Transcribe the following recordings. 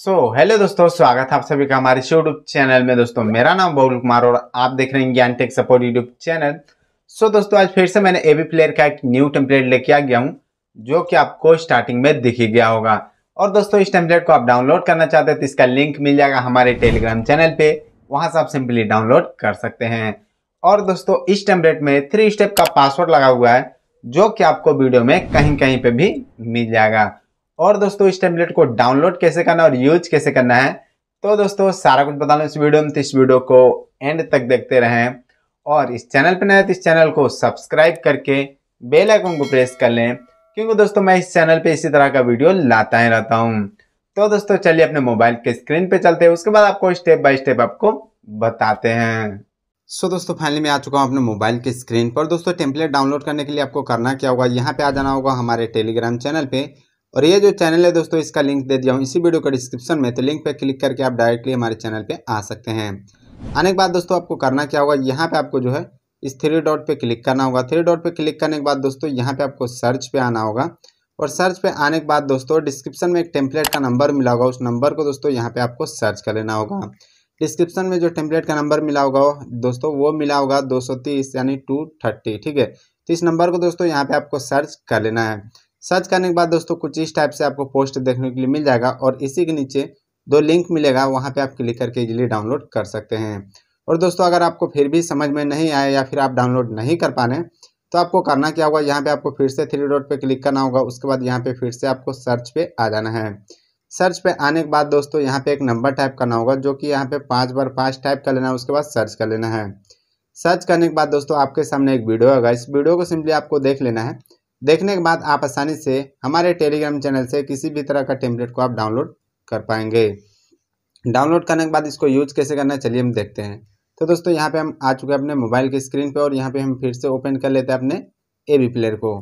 सो so, hello दोस्तों स्वागत है आप सभी का हमारे यूट्यूब चैनल में दोस्तों मेरा नाम बहुल कुमार और आप देख रहे हैं Gyan tech support YouTube channel so so, दोस्तों आज फिर से मैंने एबी प्लेयर का एक न्यू टेम्पलेट लेके आ गया हूँ जो कि आपको स्टार्टिंग में दिखी गया होगा और दोस्तों इस टेम्पलेट को आप डाउनलोड करना चाहते हैं तो इसका लिंक मिल जाएगा हमारे टेलीग्राम चैनल पर वहाँ से आप सिंपली डाउनलोड कर सकते हैं और दोस्तों इस टेम्पलेट में थ्री स्टेप का पासवर्ड लगा हुआ है जो कि आपको वीडियो में कहीं कहीं पर भी मिल जाएगा और दोस्तों इस टेम्पलेट को डाउनलोड कैसे करना और यूज कैसे करना है तो दोस्तों सारा कुछ बता लो इस वीडियो में तो इस वीडियो को एंड तक देखते रहें और इस चैनल पर नए तो इस चैनल को सब्सक्राइब करके बेल आइकन को प्रेस कर लें क्योंकि दोस्तों मैं इस चैनल पे इसी तरह का वीडियो लाता ही रहता हूँ तो दोस्तों चलिए अपने मोबाइल के स्क्रीन पे चलते हैं उसके बाद आपको स्टेप बाय स्टेप आपको बताते हैं सो so, दोस्तों फाइनली मैं आ चुका हूँ अपने मोबाइल के स्क्रीन पर दोस्तों टेम्पलेट डाउनलोड करने के लिए आपको करना क्या होगा यहाँ पे आ जाना होगा हमारे टेलीग्राम चैनल पे और ये जो चैनल है दोस्तों इसका लिंक दे दिया हूँ इसी वीडियो का डिस्क्रिप्शन में तो लिंक पे क्लिक करके आप डायरेक्टली हमारे चैनल पे आ सकते हैं आने के बाद दोस्तों आपको करना क्या होगा यहाँ पे आपको जो है इस थ्री डॉट पे क्लिक करना होगा थ्री डॉट पे क्लिक करने के बाद दोस्तों यहाँ पे आपको सर्च पे आना होगा और सर्च पे आने के बाद दोस्तों डिस्क्रिप्शन में एक टेम्पलेट का नंबर मिला होगा उस नंबर को दोस्तों यहाँ पे आपको सर्च कर लेना होगा डिस्क्रिप्शन में जो टेम्पलेट का नंबर मिला होगा दोस्तों वो मिला होगा दो यानी टू ठीक है तो इस नंबर को दोस्तों यहाँ पे आपको सर्च कर लेना है सर्च करने के बाद दोस्तों कुछ इस टाइप से आपको पोस्ट देखने के लिए मिल जाएगा और इसी के नीचे दो लिंक मिलेगा वहाँ पे आप क्लिक करके इजीली डाउनलोड कर सकते हैं और दोस्तों अगर आपको फिर भी समझ में नहीं आया या फिर आप डाउनलोड नहीं कर पा रहे तो आपको करना क्या होगा यहाँ पे आपको फिर से थ्री डॉट पे क्लिक करना होगा उसके बाद यहाँ पे फिर से आपको सर्च पे आ जाना है सर्च पे आने के बाद दोस्तों यहाँ पे एक नंबर टाइप करना होगा जो कि यहाँ पे पाँच बार पाँच टाइप कर लेना है उसके बाद सर्च कर लेना है सर्च करने के बाद दोस्तों आपके सामने एक वीडियो होगा इस वीडियो को सिंपली आपको देख लेना है देखने के बाद आप आसानी से हमारे टेलीग्राम चैनल से किसी भी तरह का टेम्पलेट को आप डाउनलोड कर पाएंगे डाउनलोड करने के बाद इसको यूज कैसे करना है चलिए हम देखते हैं तो दोस्तों यहाँ पे हम आ चुके हैं अपने मोबाइल की स्क्रीन पे और यहाँ पे हम फिर से ओपन कर लेते हैं अपने ए बी प्लेयर को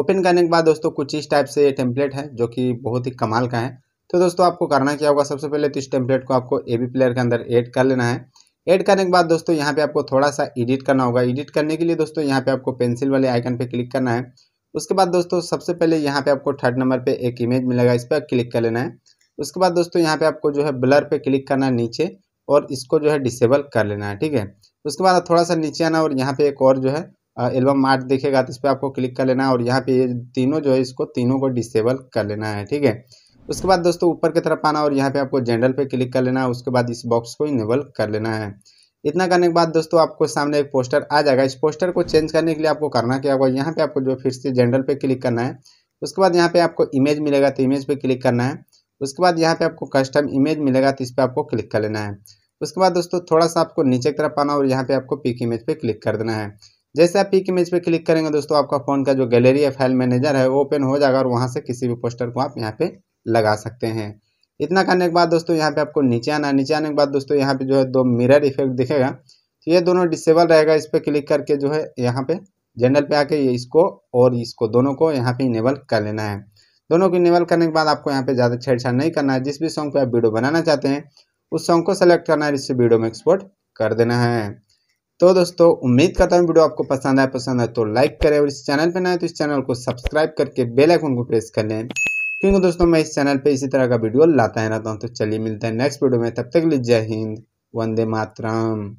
ओपन करने के बाद दोस्तों कुछ इस टाइप से ये टेम्पलेट है जो कि बहुत ही कमाल का है तो दोस्तों आपको करना क्या होगा सबसे पहले तो इस टेम्पलेट को आपको ए बी प्लेयर के अंदर एड कर लेना है एड करने के बाद दोस्तों यहाँ पे आपको थोड़ा सा एडिट करना होगा एडिट करने के लिए दोस्तों यहाँ पे आपको पेंसिल वाले आइकन पे क्लिक करना है उसके बाद दोस्तों सबसे पहले यहाँ पे आपको थर्ड नंबर पे एक इमेज मिलेगा इस पर क्लिक कर लेना है उसके बाद दोस्तों यहाँ पे आपको जो है ब्लर पे क्लिक करना है नीचे और इसको जो है डिसेबल कर लेना है ठीक है उसके बाद थोड़ा सा नीचे आना और यहाँ पे एक और जो है एल्बम आर्ट दिखेगा तो इस पर आपको क्लिक कर लेना है और यहाँ पे ये तीनों जो है इसको तीनों को डिसेबल कर लेना है ठीक है उसके बाद दोस्तों ऊपर की तरफ आना और यहाँ पे आपको जनरल पे क्लिक कर लेना है उसके बाद इस बॉक्स को इनेबल कर लेना है इतना करने के बाद दोस्तों आपको सामने एक पोस्टर आ जाएगा इस पोस्टर को चेंज करने के लिए आपको करना क्या होगा यहाँ पे आपको जो फिर से जनरल पे क्लिक करना है उसके बाद यहाँ पे आपको इमेज मिलेगा तो इमेज पे क्लिक करना है उसके बाद यहाँ पे आपको कस्टम इमेज मिलेगा तो इस पर आपको क्लिक कर लेना है उसके बाद दोस्तों थोड़ा सा आपको नीचे की तरफ आना और यहाँ पे आपको पिक इमेज पे क्लिक कर देना है जैसे आप पिक इमेज पे क्लिक करेंगे दोस्तों आपका फ़ोन का जो गैलरी है फाइल मैनेजर है वो ओपन हो जाएगा और वहाँ से किसी भी पोस्टर को आप यहाँ पे लगा सकते हैं इतना करने के बाद दोस्तों यहाँ पे आपको नीचे आना नीचे आने के बाद दोस्तों यहाँ पे जो है दो मिरर इफेक्ट दिखेगा तो ये दोनों डिसेबल रहेगा इस पर क्लिक करके जो है यहाँ पे जनरल पे आके ये इसको और इसको दोनों को यहाँ पे इनेबल कर लेना है दोनों को इनेबल करने के बाद आपको यहाँ पे ज़्यादा छेड़छाड़ नहीं करना है जिस भी सॉन्ग पर आप वीडियो बनाना चाहते हैं उस सॉन्ग को सेलेक्ट करना है जिससे वीडियो में एक्सपोर्ट कर देना है तो दोस्तों उम्मीद करता हूँ वीडियो आपको पसंद आए पसंद आए तो लाइक करें और इस चैनल पर ना है तो इस चैनल को सब्सक्राइब करके बेलाइकन को प्रेस कर लें क्योंकि दोस्तों मैं इस चैनल पे इसी तरह का वीडियो लाता रहता तो हूँ तो चलिए मिलते हैं नेक्स्ट वीडियो में तब तक लीजिए जय हिंद वंदे मातरम